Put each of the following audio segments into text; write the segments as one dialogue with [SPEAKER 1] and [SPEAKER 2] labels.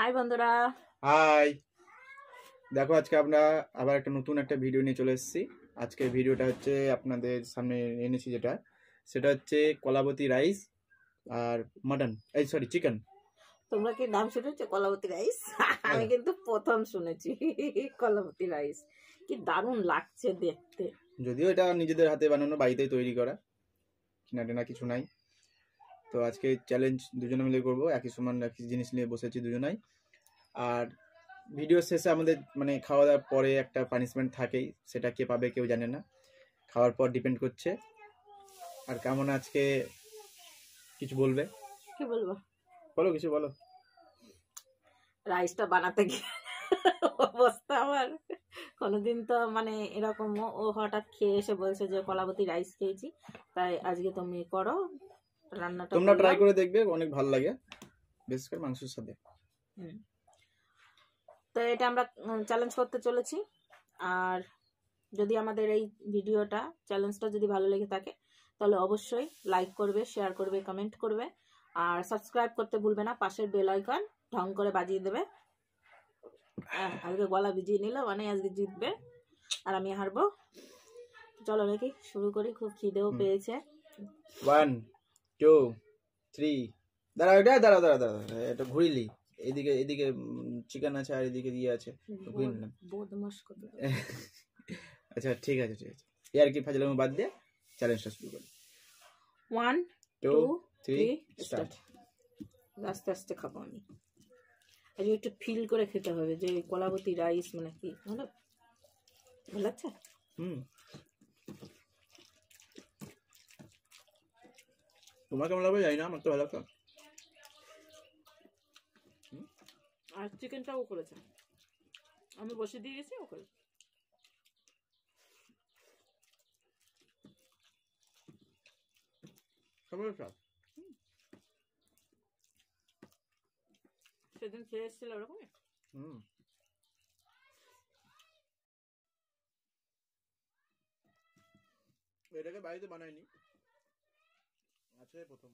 [SPEAKER 1] High বন্ধুরা
[SPEAKER 2] high দেখো আজকে আমরা আবার একটা নতুন একটা ভিডিও নিয়ে চলে এসেছি আজকে ভিডিওটা হচ্ছে আপনাদের সামনে এনেছি যেটা সেটা হচ্ছে কলাবতী রাইস আর মাটন এই সরি চিকেন
[SPEAKER 1] তোমরা কি নাম শুনেছো কলাবতী রাইস আমি হ্যাঁ। কিন্তু প্রথম শুনেছি কলাবতী রাইস কি দারুণ লাগছে দেখতে
[SPEAKER 2] যদিও এটা নিজেদের হাতে বানানো বাড়িতেই তৈরি করা কিনা কিছু নাই তো আজকে চ্যালেঞ্জ দুজনে মিলে করবো একই সমান একই জিনিস নিয়ে বসেছি দুজনাই আর ভিডিও শেষে আমাদের মানে খাওয়া দাওয়ার পরে একটা পানিশমেন্ট থাকেই সেটা কে পাবে কেউ জানে না খাওয়ার পর ডিপেন্ড করছে আর কেমন আজকে কিছু বলবে বলো কিছু বলো
[SPEAKER 1] রাইসটা বানাতে গিয়ে অবস্থা আমার কোনোদিন তো মানে এরকম ও হঠাৎ খেয়ে এসে বলছে যে কলাবতী রাইস খেয়েছি তাই আজকে তুমি করো রান্নাটা তোমরা ট্রাই
[SPEAKER 2] করে দেখবে অনেক ভালো লাগে বেশ করে মাংসের সাথে
[SPEAKER 1] তো এটা আমরা চ্যালেঞ্জ করতে চলেছি আর যদি আমাদের এই ভিডিওটা চ্যালেঞ্জটা যদি ভালো লেগে থাকে তাহলে অবশ্যই লাইক করবে শেয়ার করবে কমেন্ট করবে আর সাবস্ক্রাইব করতে ভুলবে না পাশের বেল আইকন ঢং করে বাজিয়ে দেবে আজকে গলা ভিজিয়ে নিল মানে আজকে জিতবে আর আমি হারবো চলো নাকি শুরু করি খুব খিদেও পেয়েছে
[SPEAKER 2] ওয়ান টু থ্রি দাঁড়া এটা দাঁড়া দাঁড়া দাঁড়াও এটা ঘুরিলি এদিকে এদিকে চিকেন আছে আর এদিকে দিয়ে আছে ঘুরে আচ্ছা ঠিক আছে ঠিক আছে এর কি ফাজলামি বাদ দিয়ে চ্যালেঞ্জটা শুরু করি ওয়ান টু থ্রি স্টার্ট
[SPEAKER 1] আস্তে আস্তে খাবো আমি আর একটু ফিল করে খেতে হবে যে কলাবতী রাইস মানে কি ভালো লাগছে
[SPEAKER 2] হুম তোমার কেমন লাগবে না আমার তো ভালো
[SPEAKER 1] আর চিকেনটা করেছে আমি বসে দিয়ে গেছি ও সেদিন
[SPEAKER 2] খেয়ে এসেছিল ওরকমই হম এটাকে বাড়িতে বানায়নি আজকে প্রথম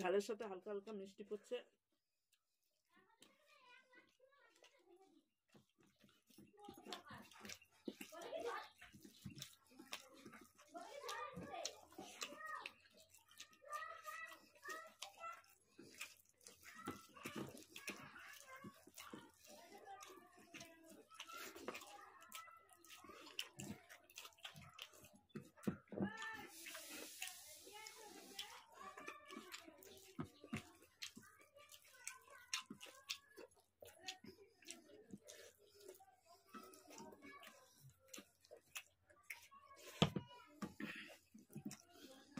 [SPEAKER 1] ঝালের সাথে হালকা হালকা মিষ্টি পড়ছে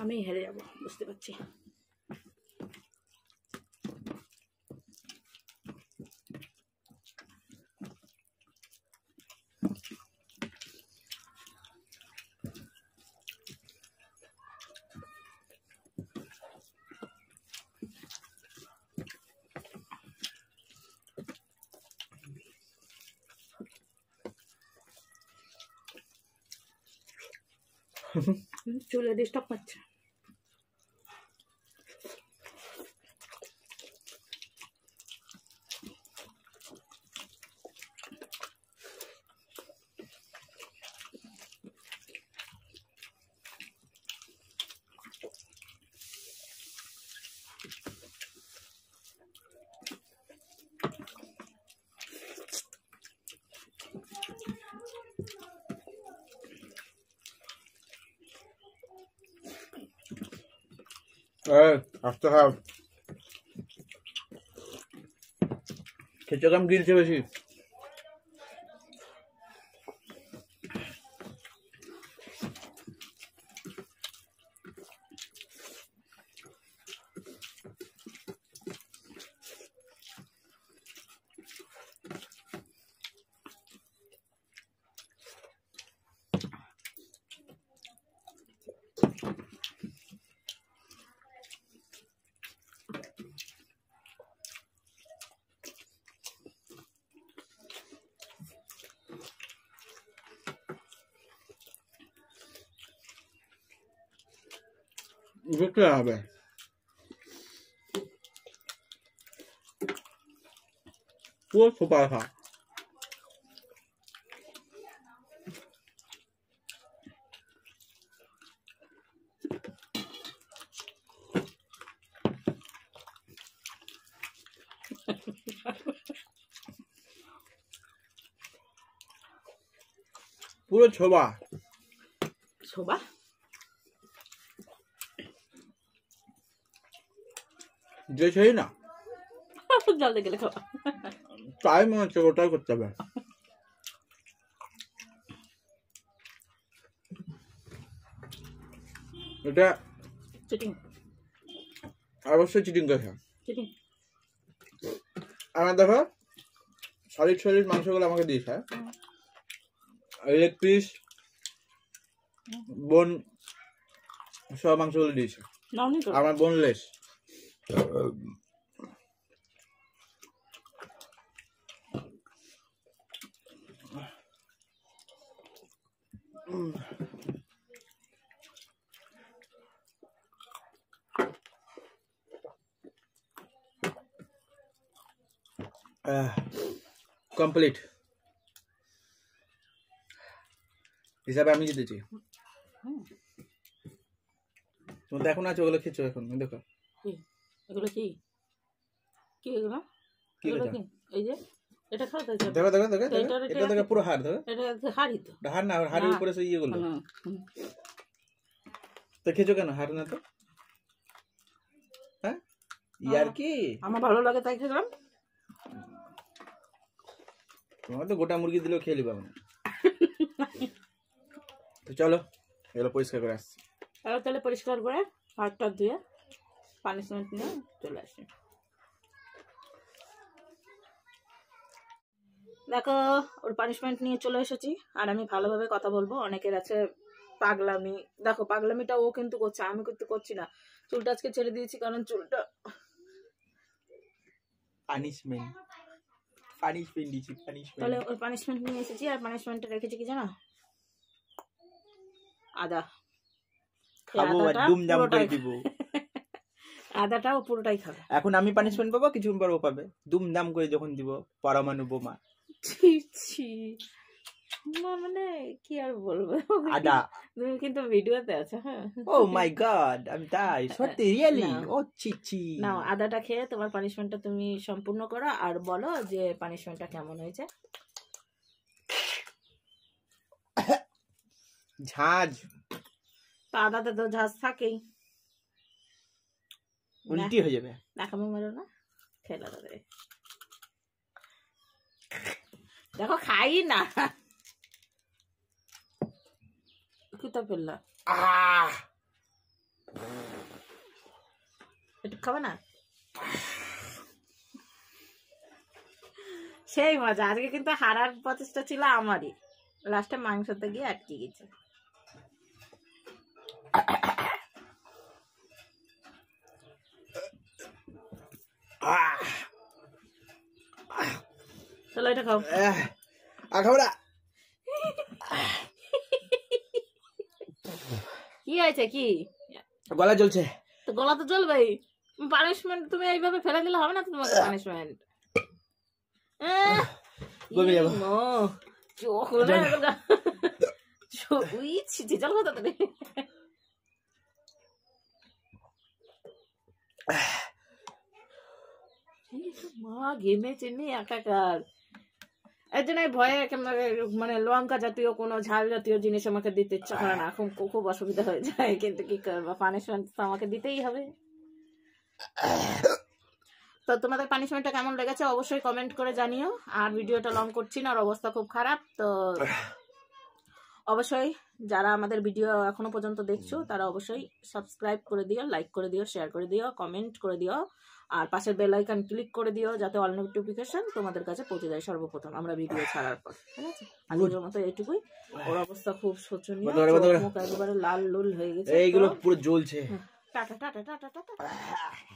[SPEAKER 1] আমি হেরে যাব বুঝতে পারছি চলে ডিস্টার্ব পাচ্ছে
[SPEAKER 2] All right, I still have. Ketchup, I'm guilty of 你说这样呗，我抽办法。不能吃吧？抽吧。যে সেই না
[SPEAKER 1] জল গেলে খাওয়া
[SPEAKER 2] তাই মনে হচ্ছে ওটাই করতে হবে এটা চিটিং অবশ্যই চিটিং কথা চিটিং আমার দেখো সলিড সলিড মাংসগুলো আমাকে দিয়েছে হ্যাঁ লেগ পিস বোন সব মাংসগুলো দিয়েছে আমার বোনলেস কমপ্লিট uh, হিসাবে আমি জিতেছি তো এখন আছো ওগুলো খেয়েছো এখন দেখো
[SPEAKER 1] এগুলো কি কি এগুলো এগুলো কি এই যে এটা খাওয়া দেখো দেখো দেখো এটা দেখো পুরো হাড় দেখো এটা হাড়ি
[SPEAKER 2] তো হাড় না হাড়ের উপরে সেই ইয়েগুলো তো খেছো কেন হাড় না তো হ্যাঁ ইয়ার কি
[SPEAKER 1] আমার ভালো লাগে তাই খেলাম
[SPEAKER 2] তোমার তো গোটা মুরগি দিলেও খেয়ে নিবা তো চলো এগুলো পরিষ্কার করে আসছি
[SPEAKER 1] তাহলে পরিষ্কার করে হাড়টা ধুয়ে পানিশমেন্ট নিয়ে চলে আসে দেখো ওর পানিশমেন্ট নিয়ে চলে এসেছি আর আমি ভালোভাবে কথা বলবো অনেকের আছে পাগলামি দেখো পাগলামিটা ও কিন্তু করছে আমি কিন্তু করছি না চুলটা আজকে ছেড়ে দিয়েছি কারণ চুলটা
[SPEAKER 2] পানিশমেন্ট পানিশমেন্ট দিয়েছি পানিশমেন্ট তাহলে ওর
[SPEAKER 1] পানিশমেন্ট নিয়ে এসেছি আর পানিশমেন্টটা রেখেছি কি জানো আদা
[SPEAKER 2] খাবো আর করে দিব
[SPEAKER 1] আদাটাও পুরোটাই খাবে
[SPEAKER 2] এখন আমি পানিশমেন্ট পাবো কিছু পর ও পাবে দুমদাম করে যখন দিব পরমাণু বোমা
[SPEAKER 1] ছি ছি না মানে কি আর বলবো আদা তুমি কিন্তু ভিডিওতে আছো হ্যাঁ ও মাই
[SPEAKER 2] গড আমি তাই সত্যি রিয়েলি ও
[SPEAKER 1] ছি ছি নাও আদাটা খেয়ে তোমার পানিশমেন্টটা তুমি সম্পূর্ণ করো আর বলো যে পানিশমেন্টটা কেমন হয়েছে
[SPEAKER 2] ঝাঁজ
[SPEAKER 1] তো আদাতে তো ঝাঁজ থাকেই উল্টি হয়ে যাবে নাকামো মারো না খেলা দেবে দেখো খাই না কুতা পেলা একটু খাবে না সেই মজা আজকে কিন্তু হারার প্রচেষ্টা ছিল আমারই লাস্টে মাংসতে গিয়ে আটকে গেছে
[SPEAKER 2] চলো এটা খাও আর খাবো না
[SPEAKER 1] কি হয়েছে কি গলা জ্বলছে তো গলা তো জ্বলবেই পানিশমেন্ট তুমি এইভাবে ফেলে দিলে হবে না তোমার পানিশমেন্ট আচ্ছা। মা গেমে চেনে একাকার এর জন্য ভয়ে একেবারে মানে লঙ্কা জাতীয় কোনো ঝাল জাতীয় জিনিস আমাকে দিতে ইচ্ছা করে না এখন খুব অসুবিধা হয়ে যায় কিন্তু কি করবো পানিশমেন্ট তো আমাকে দিতেই হবে তো তোমাদের পানিশমেন্টটা কেমন লেগেছে অবশ্যই কমেন্ট করে জানিও আর ভিডিওটা লং করছি না আর অবস্থা খুব খারাপ তো অবশ্যই যারা আমাদের ভিডিও এখনো পর্যন্ত দেখছো তারা অবশ্যই সাবস্ক্রাইব করে দিও লাইক করে দিও শেয়ার করে দিও কমেন্ট করে দিও আর পাশের বেল আইকন ক্লিক করে দিও যাতে অল নোটিফিকেশন তোমাদের কাছে পৌঁছে যায় সর্বপ্রথম আমরা ভিডিও ছাড়ার পর ঠিক আছে মতো এটুকুই ওর অবস্থা খুব শোচনীয় একেবারে লাল লুল হয়ে গেছে এইগুলো পুরো জ্বলছে হ্যাঁ। Tata tata tata tata